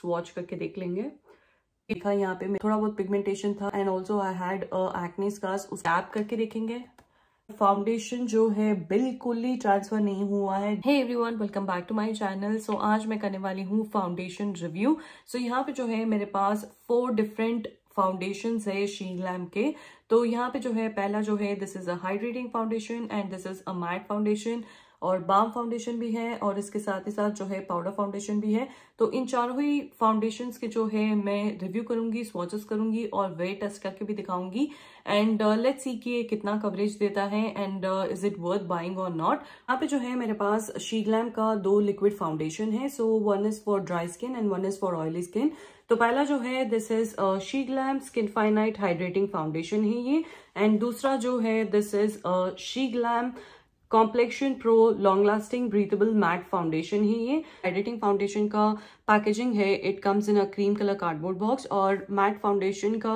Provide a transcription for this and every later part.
swatch करके देख लेंगे देखा यहाँ पे मैं थोड़ा बहुत पिगमेंटेशन था and also I had acnes scars उस टैप करके देखेंगे फाउंडेशन जो है बिल्कुल ही ट्रांसफर नहीं हुआ है hey everyone welcome back to my channel so आज मैं करने वाली हूँ फाउंडेशन रिव्यू सो यहाँ पे जो है मेरे पास फोर डिफरेंट फाउंडेशन है शी ग्लैम के तो यहाँ पे जो है पहला जो है this is a hydrating foundation and this is a matte foundation और बाम फाउंडेशन भी है और इसके साथ ही साथ जो है पाउडर फाउंडेशन भी है तो इन चारों ही फाउंडेशन के जो है मैं रिव्यू करूंगी स्वॉचेस करूंगी और वे टेस्ट करके भी दिखाऊंगी एंड लेट्स सी कि ये कितना कवरेज देता है and is it worth buying और नॉट यहाँ पे जो है मेरे पास शीग्लैम का दो लिक्विड फाउंडेशन है so one is for dry skin and one is for oily skin तो पहला जो है this is Sheglam skinfinite hydrating foundation है ये एंड दूसरा जो है this is Sheglam complexion pro long lasting breathable matte foundation है ये एडिटिंग फाउंडेशन का पैकेजिंग है it comes in a cream colour cardboard box और मैट फाउंडेशन का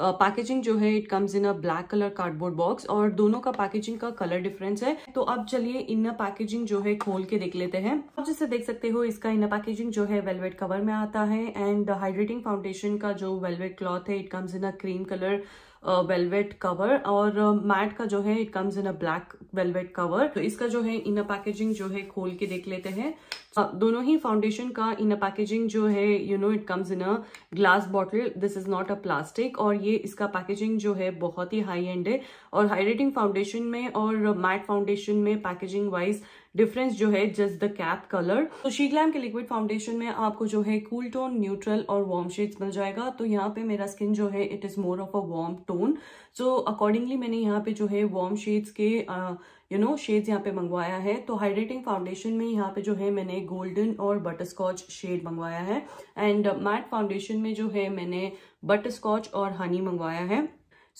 पैकेजिंग uh, जो है it comes in a black colour cardboard box और दोनों का पैकेजिंग का कलर डिफरेंस है तो अब चलिए इनर पैकेजिंग जो है खोल के देख लेते हैं आप जैसे देख सकते हो इसका इनर पैकेजिंग जो है वेलवेट कवर में आता है एंड हाइड्रेटिंग फाउंडेशन का जो वेलवेट क्लॉथ है it comes in a cream colour velvet cover और मैट का जो है it comes in a black velvet cover तो इसका जो है इनर पैकेजिंग जो है खोल के देख लेते हैं दोनों ही फाउंडेशन का इनर पैकेजिंग जो है you know it comes in a glass bottle this is not a plastic और ये इसका पैकेजिंग जो है बहुत ही हाई एंड है और हाइड्रेटिंग फाउंडेशन में और मैट फाउंडेशन में पैकेजिंग वाइज डिफरेंस जो है जस्ट द कैप कलर तो शीग्लैम के लिक्विड फाउंडेशन में आपको जो है कूल टोन न्यूट्रल और वार्म शेड्स मिल जाएगा तो यहाँ पे मेरा स्किन जो है it is more of a warm tone so accordingly मैंने यहाँ पे जो है वार्म शेड्स के यू नो शेड्स यहाँ पे मंगवाया है तो हाइड्रेटिंग फाउंडेशन में यहाँ पे जो है मैंने गोल्डन और बटर स्कॉच शेड मंगवाया है एंड मैट फाउंडेशन में जो है मैंने बटर स्कॉच और हनी मंगवाया है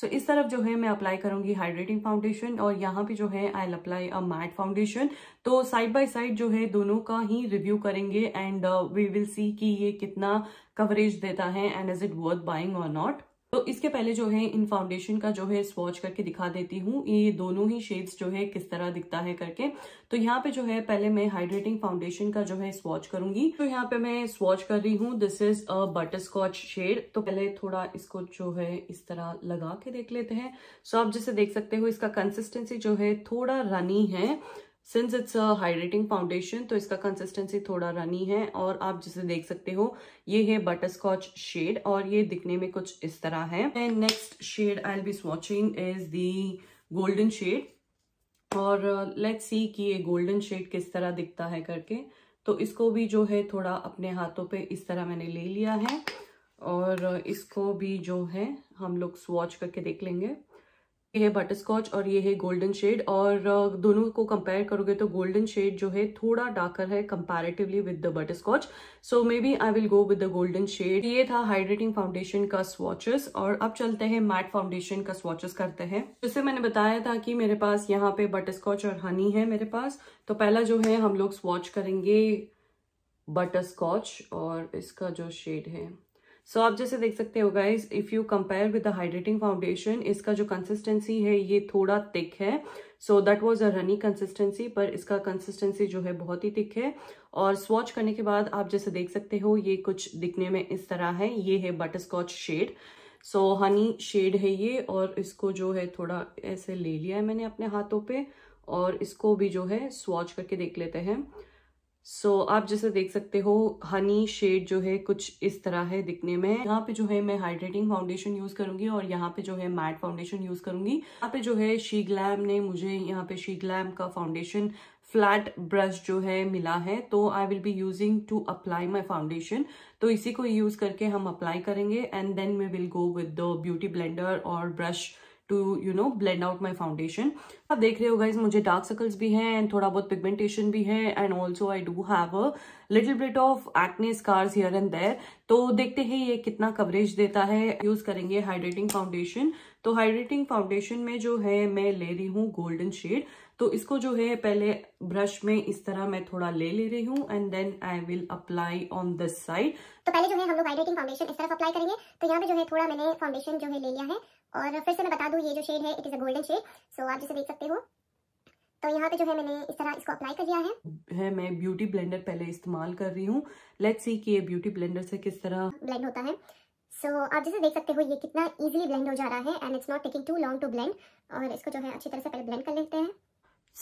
सो so, इस तरफ जो है मैं अप्लाई करूंगी हाइड्रेटिंग फाउंडेशन और यहाँ पे जो है I apply a matte foundation तो साइड बाय साइड जो है दोनों का ही रिव्यू करेंगे एंड वी विल सी कि ये कितना कवरेज देता है and is it worth buying और नॉट तो इसके पहले जो है इन फाउंडेशन का जो है स्वॉच करके दिखा देती हूँ ये दोनों ही शेड्स जो है किस तरह दिखता है करके तो यहाँ पे जो है पहले मैं हाइड्रेटिंग फाउंडेशन का जो है स्वॉच करूंगी तो यहाँ पे मैं स्वॉच कर रही हूँ this is a butterscotch shade तो पहले थोड़ा इसको जो है इस तरह लगा के देख लेते हैं सो so आप जैसे देख सकते हो इसका कंसिस्टेंसी जो है थोड़ा रनी है since it's a hydrating foundation तो इसका कंसिस्टेंसी थोड़ा रनी है और आप जिसे देख सकते हो ये है बटर स्कॉच शेड और ये दिखने में कुछ इस तरह है and next shade I'll be swatching is the golden shade और लेट्स uh, सी कि ये गोल्डन शेड किस तरह दिखता है करके तो इसको भी जो है थोड़ा अपने हाथों पे इस तरह मैंने ले लिया है और uh, इसको भी जो है हम लोग स्वॉच करके देख लेंगे ये है बटर स्कॉच और ये है गोल्डन शेड और दोनों को कंपेयर करोगे तो गोल्डन शेड जो है थोड़ा डार्कर है comparatively with the butterscotch so maybe I will go with the golden shade ये था हाइड्रेटिंग फाउंडेशन का स्वॉचेस और अब चलते हैं मैट फाउंडेशन का स्वॉचेस करते हैं जैसे मैंने बताया था कि मेरे पास यहाँ पे बटर स्कॉच और हनी है मेरे पास तो पहला जो है हम लोग स्वॉच करेंगे बटर स्कॉच और इसका जो शेड है सो so, आप जैसे देख सकते हो guys if you compare with the hydrating foundation इसका जो कंसिस्टेंसी है ये थोड़ा थिक है so that was a runny consistency पर इसका कंसिस्टेंसी जो है बहुत ही थिक है और स्वॉच करने के बाद आप जैसे देख सकते हो ये कुछ दिखने में इस तरह है ये है butterscotch shade so honey shade है ये और इसको जो है थोड़ा ऐसे ले लिया है मैंने अपने हाथों पे और इसको भी जो है स्वॉच करके देख लेते हैं सो so, आप जैसे देख सकते हो हनी शेड जो है कुछ इस तरह है दिखने में यहाँ पे जो है मैं हाइड्रेटिंग फाउंडेशन यूज करूंगी और यहाँ पे जो है मैट फाउंडेशन यूज करूंगी यहाँ पे जो है शी ग्लैम ने मुझे यहाँ पे शी ग्लैम का फाउंडेशन फ्लैट ब्रश जो है मिला है तो I will be using to apply my foundation तो इसी को यूज करके हम अप्लाई करेंगे and then we will go with the beauty blender और brush to you know blend out my foundation आप देख रहे हो गाइज मुझे डार्क सर्कल्स भी हैं एंड थोड़ा बहुत पिगमेंटेशन भी है and also I do have a little bit of acne scars here and there तो देखते हैं ये कितना कवरेज देता है यूज करेंगे हाइड्रेटिंग फाउंडेशन तो हाइड्रेटिंग फाउंडेशन में जो है मैं ले रही हूँ गोल्डन शेड तो इसको जो है पहले ब्रश में इस तरह मैं थोड़ा ले ले रही हूँ and then I will apply on this side तो पहले जो है हम लोग हाइड्रेटिंग फाउंडेशन इस तरफ अप्लाई करेंगे तो यहाँ पे जो है थोड़ा मैंने फाउंडेशन जो है ले लिया है और फिर से मैं बता दूँ ये जो शेड है it is a golden shade so आप जिसे देख सकते हो तो यहाँ पे जो है मैंने इस तरह इसको अप्लाई कर लिया है है मैं ब्यूटी ब्लेंडर पहले इस्तेमाल कर रही हूँ लेट्स सी कि ये ब्यूटी ब्लेंडर से किस तरह ब्लेंड होता है सो so, आप जैसे देख सकते हो ये कितना इजीली ब्लेंड हो जा रहा है and it's not taking too long to blend और इसको जो है अच्छी तरह से पहले ब्लेंड कर लेते हैं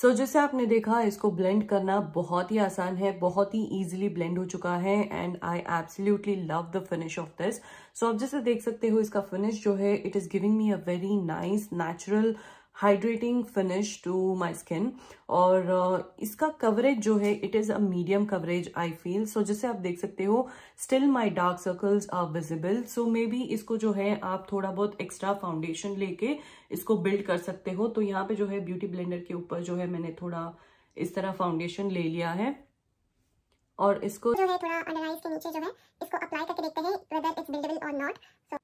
सो so, जैसे आपने देखा इसको ब्लेंड करना बहुत ही आसान है बहुत ही इजीली ब्लेंड हो चुका है and I absolutely love the finish of this so आप जैसे देख सकते हो इसका फिनिश जो है it is giving me a very nice natural hydrating finish to my skin और uh, इसका कवरेज जो है it is a medium coverage I feel so जैसे आप देख सकते हो still my dark circles are visible so maybe इसको जो है आप थोड़ा बहुत एक्स्ट्रा फाउंडेशन लेके इसको बिल्ड कर सकते हो तो यहाँ पे जो है ब्यूटी ब्लेंडर के ऊपर जो है मैंने थोड़ा इस तरह फाउंडेशन ले लिया है और इसको जो है थोड़ा अंडर आइज के नीचे जो है इसको अप्लाई करके देखते हैं वेदर इट्स बिल्डेबल और नॉट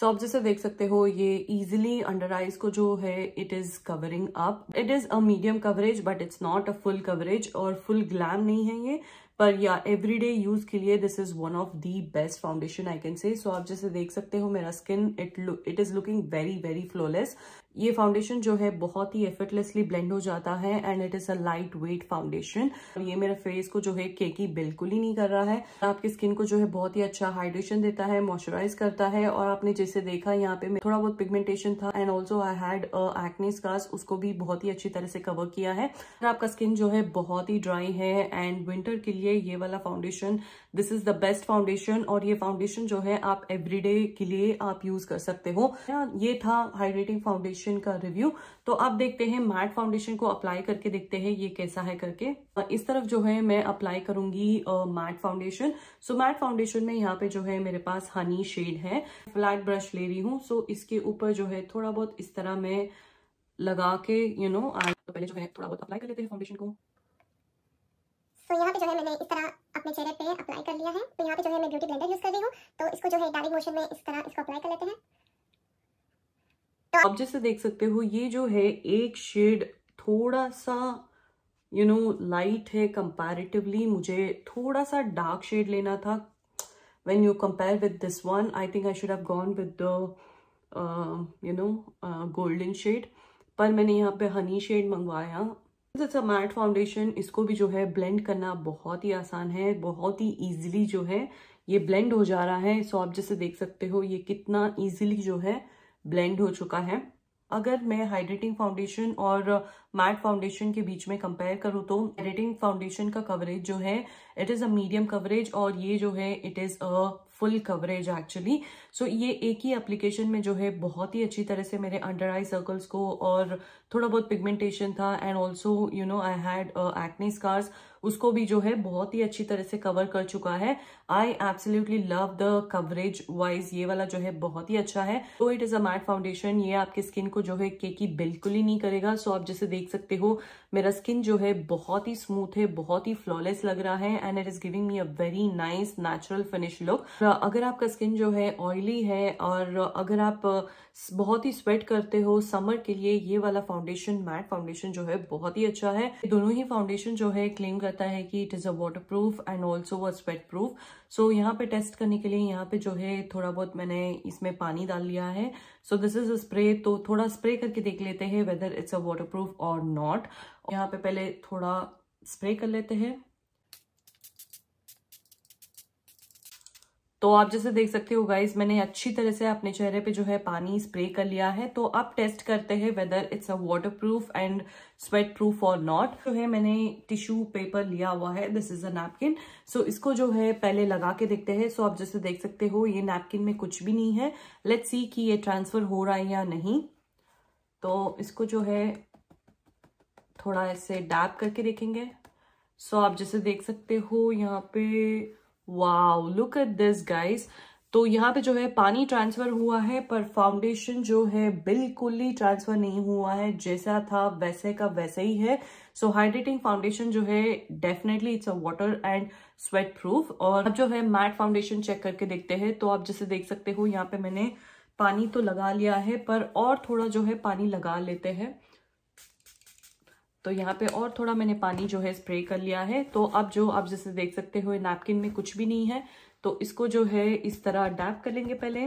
सो आप जैसे देख सकते हो ये इजिली अंडर आइज को जो है it is covering up it is a medium coverage but it's not a full coverage और फुल ग्लैम नहीं है ये पर या एवरीडे यूज के लिए this is one of the best foundation I can say so आप जैसे देख सकते हो मेरा skin it it is looking very very flawless ये फाउंडेशन जो है बहुत ही एफर्टलेसली ब्लेंड हो जाता है and it is a lightweight foundation ये मेरे फेस को जो है केकी बिल्कुल ही नहीं कर रहा है आपकी स्किन को जो है बहुत ही अच्छा हाइड्रेशन देता है मॉइस्चराइज करता है और आपने जैसे देखा यहाँ पे थोड़ा बहुत पिगमेंटेशन था and also I had acne scars उसको भी बहुत ही अच्छी तरह से कवर किया है आपका स्किन जो है बहुत ही ड्राई है एंड विंटर के लिए ये वाला foundation this is the best foundation और ये फाउंडेशन जो है आप एवरीडे के लिए आप यूज कर सकते हो हाँ, ये था हाइड्रेटिंग फाउंडेशन फाउंडेशन का रिव्यू तो अब देखते हैं मैट फाउंडेशन को अप्लाई करके देखते हैं ये कैसा है करके इस तरफ जो है मैं अप्लाई करूंगी matte foundation so matte foundation में यहाँ पे जो है मेरे पास हनी शेड है फ्लैट ब्रश ले रही हूँ सो so, इसके ऊपर जो है थोड़ा बहुत इस तरह मैं लगा के यू नो आज तो पहले जो है थोड़ा बहुत अप्लाई कर लेते हैं फाउंडेशन को तो यहाँ पे जो है मैंने इस तरह अपने चेहरे पे अप्लाई कर लिया है तो यहाँ पे जो है मैं ब्यूटी ब्लेंडर यूज कर रही हूँ तो इसको जो है डायरेक्ट मोशन में इस तरह इसको अप्लाई कर लेते हैं आप जैसे देख सकते हो ये जो है एक शेड थोड़ा सा यू नो लाइट है कंपैरेटिवली मुझे थोड़ा सा डार्क शेड लेना था when you compare with this one I think I should have gone with the you know golden shade पर मैंने यहाँ पे हनी शेड मंगवाया इट्स अ मैट फाउंडेशन इसको भी जो है ब्लेंड करना बहुत ही आसान है बहुत ही ईजिली जो है ये ब्लेंड हो जा रहा है सो आप जैसे देख सकते हो ये कितना ईजिली जो है ब्लेंड हो चुका है अगर मैं हाइड्रेटिंग फाउंडेशन और मैट फाउंडेशन के बीच में कंपेयर करूँ तो हाइड्रेटिंग फाउंडेशन का कवरेज जो है it is a medium coverage और ये जो है it is a full coverage actually so ये एक ही एप्लीकेशन में जो है बहुत ही अच्छी तरह से मेरे अंडर आई सर्कल्स को और थोड़ा बहुत पिगमेंटेशन था and also you know I had acne scars उसको भी जो है बहुत ही अच्छी तरह से कवर कर चुका है I absolutely love the coverage wise ये वाला जो है बहुत ही अच्छा है तो it is a matte foundation ये आपके स्किन को जो है केकी बिल्कुल ही नहीं करेगा सो आप जैसे देख सकते हो मेरा स्किन जो है बहुत ही स्मूथ है बहुत ही फ्लॉलेस लग रहा है and it is giving me a very nice natural finish look अगर आपका स्किन जो है ऑयली है और अगर आप uh, बहुत ही स्वेट करते हो समर के लिए ये वाला फाउंडेशन मैट फाउंडेशन जो है बहुत ही अच्छा है दोनों ही फाउंडेशन जो है क्लेम करता है कि it is a waterproof and also a sweatproof so so, यहाँ पे टेस्ट करने के लिए यहाँ पे जो है थोड़ा बहुत मैंने इसमें पानी डाल लिया है so this is a spray तो थोड़ा स्प्रे करके देख लेते हैं whether it's a waterproof और नॉट यहाँ पे पहले थोड़ा स्प्रे कर लेते हैं तो आप जैसे देख सकते हो गाइज मैंने अच्छी तरह से अपने चेहरे पे जो है पानी स्प्रे कर लिया है तो अब टेस्ट करते हैं whether it's a waterproof and sweat proof और नॉट जो है मैंने टिश्यू पेपर लिया हुआ है this is a napkin so इसको जो है पहले लगा के देखते हैं सो so आप जैसे देख सकते हो ये नैपकिन में कुछ भी नहीं है लेट्स सी कि ये ट्रांसफर हो रहा है या नहीं तो इसको जो है थोड़ा ऐसे डैप करके देखेंगे सो so आप जैसे देख सकते हो यहाँ पे wow look at this guys तो यहाँ पे जो है पानी ट्रांसफर हुआ है पर फाउंडेशन जो है बिल्कुल ही ट्रांसफर नहीं हुआ है जैसा था वैसे का वैसे ही है सो हाइड्रेटिंग फाउंडेशन जो है definitely it's a water and sweat proof और अब जो है मैट फाउंडेशन चेक करके देखते हैं तो आप जैसे देख सकते हो यहाँ पे मैंने पानी तो लगा लिया है पर और थोड़ा जो है पानी लगा लेते हैं तो यहाँ पे और थोड़ा मैंने पानी जो है स्प्रे कर लिया है तो अब जो आप जैसे देख सकते हो नैपकिन में कुछ भी नहीं है तो इसको जो है इस तरह डैप कर लेंगे पहले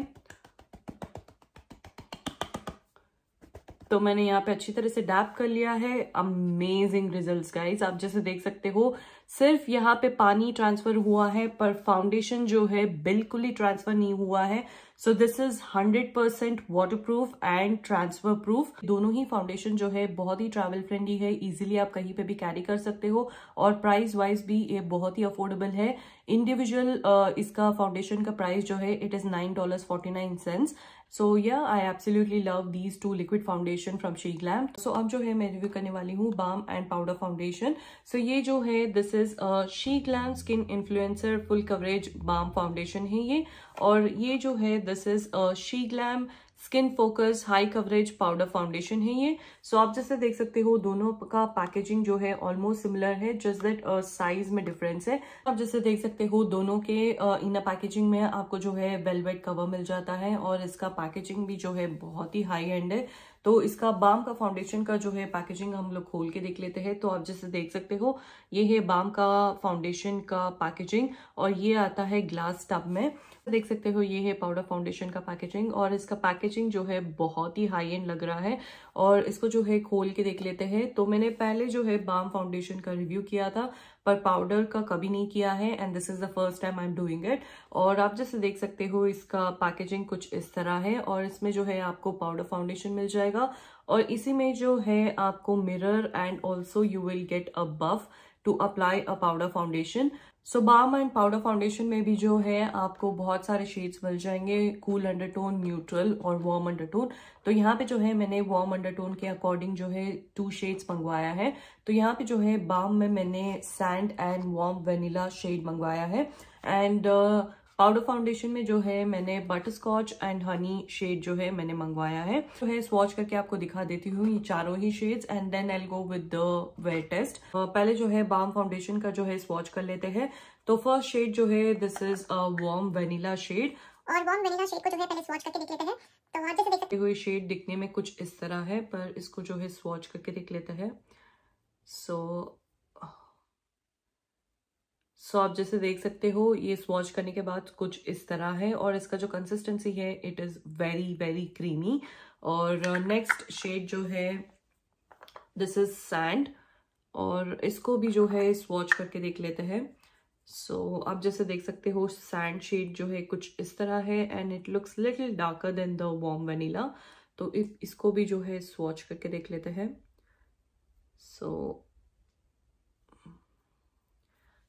तो मैंने यहाँ पे अच्छी तरह से डैप कर लिया है अमेजिंग रिजल्ट्स गाइस आप जैसे देख सकते हो सिर्फ यहाँ पे पानी ट्रांसफर हुआ है पर फाउंडेशन जो है बिल्कुल ही ट्रांसफर नहीं हुआ है so this is hundred percent waterproof and transfer proof दोनों ही फाउंडेशन जो है बहुत ही ट्रैवल फ्रेंडली है इजिली आप कहीं पे भी कैरी कर सकते हो और प्राइस वाइज भी ये बहुत ही अफोर्डेबल है इंडिविजुअल uh, इसका फाउंडेशन का प्राइस जो है it is nine dollar forty nine cents so yeah I absolutely love these two liquid foundation from She Glam so अब जो है मैं रिव्यू करने वाली हूँ balm and powder foundation so ये जो है this is She Glam skin influencer full coverage balm foundation है ये और ये जो है this is She Glam skin focus high coverage powder foundation है ये सो so, आप जैसे देख सकते हो दोनों का पैकेजिंग जो है ऑलमोस्ट सिमिलर है जस्ट दैट साइज में डिफरेंस है आप जैसे देख सकते हो दोनों के इन uh, पैकेजिंग में आपको जो है वेलवेट कवर मिल जाता है और इसका पैकेजिंग भी जो है बहुत ही हाई एंड है तो इसका बाम का फाउंडेशन का जो है पैकेजिंग हम लोग खोल के देख लेते हैं तो आप जैसे देख सकते हो ये है बाम का फाउंडेशन का पैकेजिंग और ये आता है ग्लास टब में देख सकते हो ये है पाउडर फाउंडेशन का पैकेजिंग और इसका पैकेजिंग जो है बहुत ही हाई एंड लग रहा है और इसको जो है खोल के देख लेते हैं तो मैंने पहले जो है बाम फाउंडेशन का रिव्यू किया था पर पाउडर का कभी नहीं किया है and this is the first time I am doing it और आप जैसे देख सकते हो इसका पैकेजिंग कुछ इस तरह है और इसमें जो है आपको पाउडर फाउंडेशन मिल जाएगा और इसी में जो है आपको mirror and also you will get a buff to apply a powder foundation so balm and powder foundation में भी जो है आपको बहुत सारे शेड्स मिल जाएंगे कूल अंडरटोन न्यूट्रल और वार्म अंडरटोन तो यहाँ पे जो है मैंने वार्म अंडरटोन के अकॉर्डिंग जो है टू शेड्स मंगवाया है तो यहाँ पे जो है बाम में मैंने sand and warm vanilla shade मंगवाया है एंड uh, पाउडर फाउंडेशन में जो है मैंने butterscotch and honey shade जो है मैंने मंगवाया है तो है स्वॉच करके आपको दिखा देती हूँ ये चारों ही shades and then I'll go with the wear test पहले जो है बाम फाउंडेशन का जो है स्वॉच कर लेते हैं तो फर्स्ट शेड जो है this is a warm vanilla shade और वार्म वेनिला शेड को जो है पहले स्वॉच करके देख लेते हैं तो आप जैसे देख सकते हुए शेड दिखने में कुछ इस तरह है पर इसको जो है स्वॉच करके देख लेते हैं सो so, सो so, आप जैसे देख सकते हो ये स्वॉच करने के बाद कुछ इस तरह है और इसका जो कंसिस्टेंसी है it is very very creamy और नेक्स्ट uh, शेड जो है दिस इज सैंड और इसको भी जो है स्वॉच करके देख लेते हैं सो so, आप जैसे देख सकते हो सैंड शेड जो है कुछ इस तरह है and it looks little darker than the warm vanilla तो इफ इसको भी जो है स्वॉच करके देख लेते हैं सो so,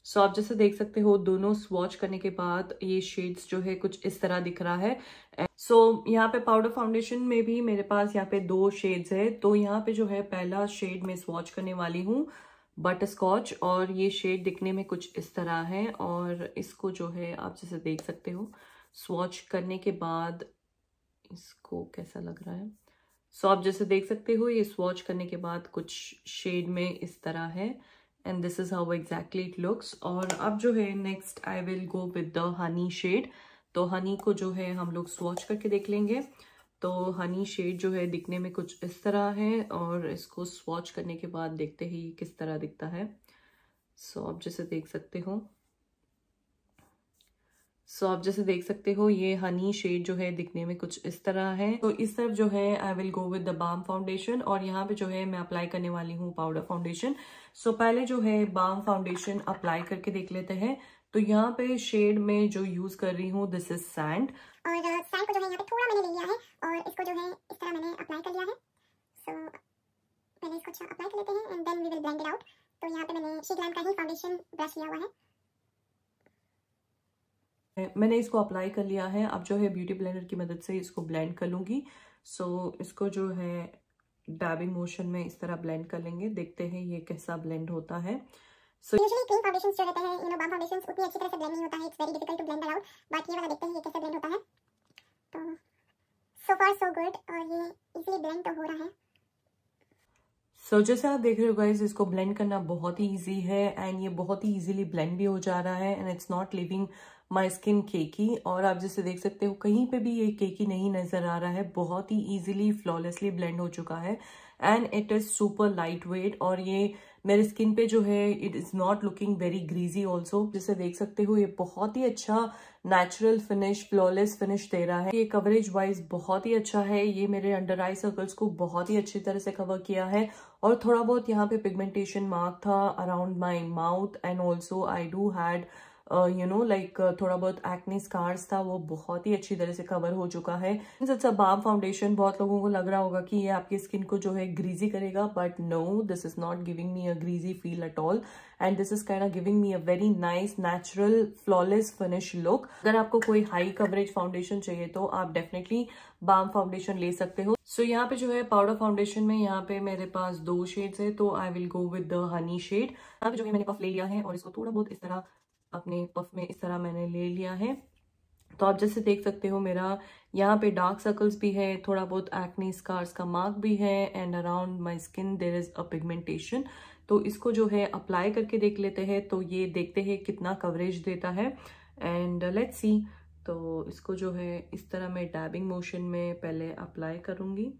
सो आप जैसे देख सकते हो दोनों स्वॉच करने के बाद ये शेड्स जो है कुछ इस तरह दिख रहा है सो so, यहाँ पे पाउडर फाउंडेशन में भी मेरे पास यहाँ पे दो शेड्स है तो यहाँ पे जो है पहला शेड मैं स्वॉच करने वाली हूँ बटर स्कॉच और ये शेड दिखने में कुछ इस तरह है और इसको जो है आप जैसे देख सकते हो स्वॉच करने के बाद इसको कैसा लग रहा है सो so, आप जैसे देख सकते हो ये स्वॉच करने के बाद कुछ शेड में इस तरह है and this is how exactly it looks और अब जो है next I will go with the honey shade तो हनी को जो है हम लोग स्वॉच करके देख लेंगे तो हनी शेड जो है दिखने में कुछ इस तरह है और इसको स्वॉच करने के बाद देखते ही किस तरह दिखता है सो so, आप जैसे देख सकते हो सो so, आप जैसे देख सकते हो ये हनी शेड जो है दिखने में कुछ इस तरह है तो so, इस तरफ जो है I will go with the balm foundation और यहाँ पे जो है मैं अप्लाई करने वाली हूँ पाउडर फाउंडेशन सो पहले जो है बाम फाउंडेशन अप्लाई करके देख लेते हैं तो यहाँ पे शेड में जो यूज कर रही हूँ दिस इज सैंड और सैंड uh, को जो है यहाँ पे थोड़ा मैंने ले लिया है और इसको जो है इस तरह मैंने अप्लाई कर लिया है सो so, पहले इसको अप्लाई कर लेते हैं and then we will blend it out तो यहाँ पे मैंने शीट लाइन का ही फाउंडेशन ब्रश लिया हुआ है मैंने इसको अप्लाई कर लिया है अब जो है ब्यूटी ब्लेंडर की मदद से इसको ब्लेंड कर लूँगी सो so, इसको जो है डैबिंग मोशन में इस तरह ब्लेंड कर लेंगे देखते हैं ये कैसा ब्लेंड होता है सो तो, तो so, जैसे आप देख रहे हो गाइज इसको ब्लेंड करना बहुत ही ईजी है एंड ये बहुत ही ईजिली ब्लेंड भी हो जा रहा है and it's not leaving my skin cakey और आप जैसे देख सकते हो कहीं पे भी ये केकी नहीं नज़र आ रहा है बहुत ही ईजिली फ्लॉलेसली ब्लेंड हो चुका है and it is super lightweight और ये मेरे स्किन पे जो है it is not looking very greasy also जिसे देख सकते हो ये बहुत ही अच्छा नेचुरल फिनिश फ्लॉलेस फिनिश दे रहा है ये कवरेज वाइज बहुत ही अच्छा है ये मेरे अंडर आई सर्कल्स को बहुत ही अच्छी तरह से कवर किया है और थोड़ा बहुत यहाँ पे पिगमेंटेशन मार्क था around my mouth and also I do had you know like थोड़ा बहुत एक्ने स्कार्स था वो बहुत ही अच्छी तरह से कवर हो चुका है इट्स बाम फाउंडेशन बहुत लोगों को लग रहा होगा कि ये आपकी स्किन को जो है ग्रीजी करेगा but no this is not giving me a greasy feel at all and this is kind giving me a very nice natural flawless finish look अगर आपको कोई हाई कवरेज फाउंडेशन चाहिए तो आप डेफिनेटली बाम फाउंडेशन ले सकते हो सो so, यहाँ पे जो है पाउडर फाउंडेशन में यहाँ पे मेरे पास दो शेड्स है तो I will go with the honey shade यहाँ पे जो है मैंने पफ ले लिया है और इसको थोड़ा बहुत इस तरह अपने पफ में इस तरह मैंने ले लिया है तो आप जैसे देख सकते हो मेरा यहाँ पे डार्क सर्कल्स भी है थोड़ा बहुत एक्नी स्कार्स का मार्क भी है and around my skin there is a pigmentation तो इसको जो है अप्लाई करके देख लेते हैं तो ये देखते हैं कितना कवरेज देता है एंड लेट्स सी तो इसको जो है इस तरह मैं डैबिंग मोशन में पहले अप्लाई करूँगी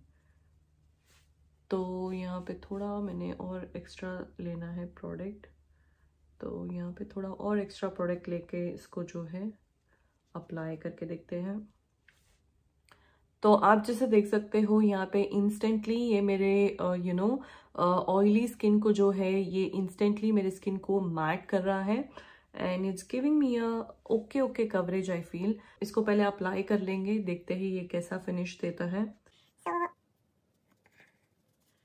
तो यहाँ पे थोड़ा मैंने और एक्स्ट्रा लेना है प्रोडक्ट तो यहाँ पे थोड़ा और एक्स्ट्रा प्रोडक्ट लेके इसको जो है अप्लाई करके देखते हैं तो आप जैसे देख सकते हो यहाँ पे इंस्टेंटली ये मेरे यू नो ऑयली स्किन को जो है ये इंस्टेंटली मेरे स्किन को मैट कर रहा है and it's giving me a okay okay coverage I feel इसको पहले अप्लाई कर लेंगे देखते ही ये कैसा फिनिश देता है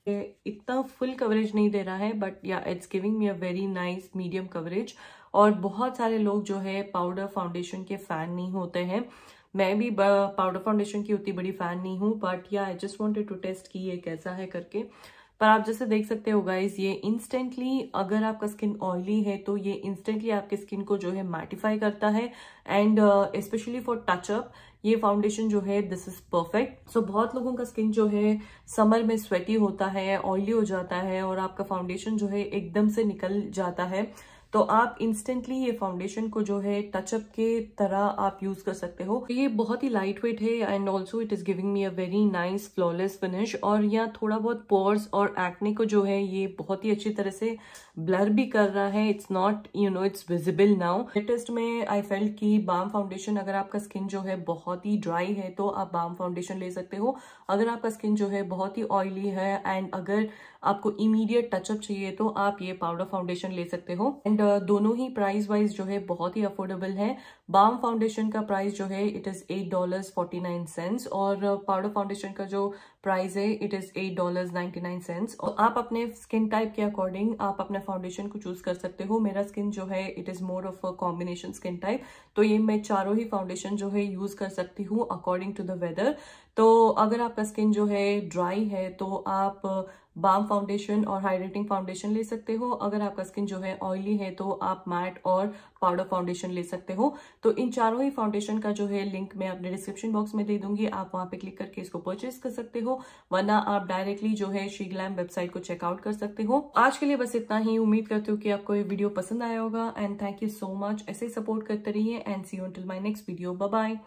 इतना फुल कवरेज नहीं दे रहा है but yeah it's giving me a very nice medium coverage और बहुत सारे लोग जो है पाउडर फाउंडेशन के फैन नहीं होते हैं मैं भी पाउडर फाउंडेशन की उतनी बड़ी फैन नहीं हूँ but yeah I just wanted to test की ये कैसा है करके पर आप जैसे देख सकते हो गाइज ये इंस्टेंटली अगर आपका स्किन ऑयली है तो ये इंस्टेंटली आपके स्किन को जो है मैटिफाई करता है एंड स्पेशली फॉर टचअप ये फाउंडेशन जो है दिस इज परफेक्ट सो बहुत लोगों का स्किन जो है समर में स्वेटी होता है ऑयली हो जाता है और आपका फाउंडेशन जो है एकदम से निकल जाता है तो आप इंस्टेंटली ये फाउंडेशन को जो है टचअप के तरह आप यूज कर सकते हो ये बहुत ही लाइट वेट है and also it is giving me a very nice flawless finish और यहाँ थोड़ा बहुत पोर्स और एक्ने को जो है ये बहुत ही अच्छी तरह से ब्लर भी कर रहा है it's not you know it's visible now latest में आई फेल्ट कि बाम फाउंडेशन अगर आपका स्किन जो है बहुत ही ड्राई है तो आप बाम फाउंडेशन ले सकते हो अगर आपका स्किन जो है बहुत ही ऑयली है एंड अगर आपको इमीडिएट टचअप चाहिए तो आप ये पाउडर फाउंडेशन ले सकते हो एंड uh, दोनों ही प्राइस वाइज जो है बहुत ही अफोर्डेबल है बाम फाउंडेशन का प्राइस जो है it is at dollar forty nine cents और पाउडर uh, फाउंडेशन का जो प्राइस है it is at dollar ninety nine cents और आप अपने स्किन टाइप के अकॉर्डिंग आप अपने फाउंडेशन को चूज़ कर सकते हो मेरा स्किन जो है it is more of a combination skin type तो ये मैं चारों ही फाउंडेशन जो है यूज़ कर सकती हूँ अकॉर्डिंग टू द वेदर तो अगर आपका स्किन जो है ड्राई है तो आप बाम uh, फाउंडेशन और हाइड्रेटिंग फाउंडेशन ले सकते हो अगर आपका स्किन जो है ऑयली है तो आप मैट और पाउडर फाउंडेशन ले सकते हो तो इन चारों ही फाउंडेशन का जो है लिंक मैं अपने डिस्क्रिप्शन बॉक्स में दे दूंगी आप वहां पे क्लिक करके इसको परचेज कर सकते हो वरना आप डायरेक्टली जो है श्री ग्लैम वेबसाइट को चेकआउट कर सकते हो आज के लिए बस इतना ही उम्मीद करती हूँ कि आपको ये वीडियो पसंद आया होगा and thank you so much ऐसे सपोर्ट करते रहिए and see till my next video bye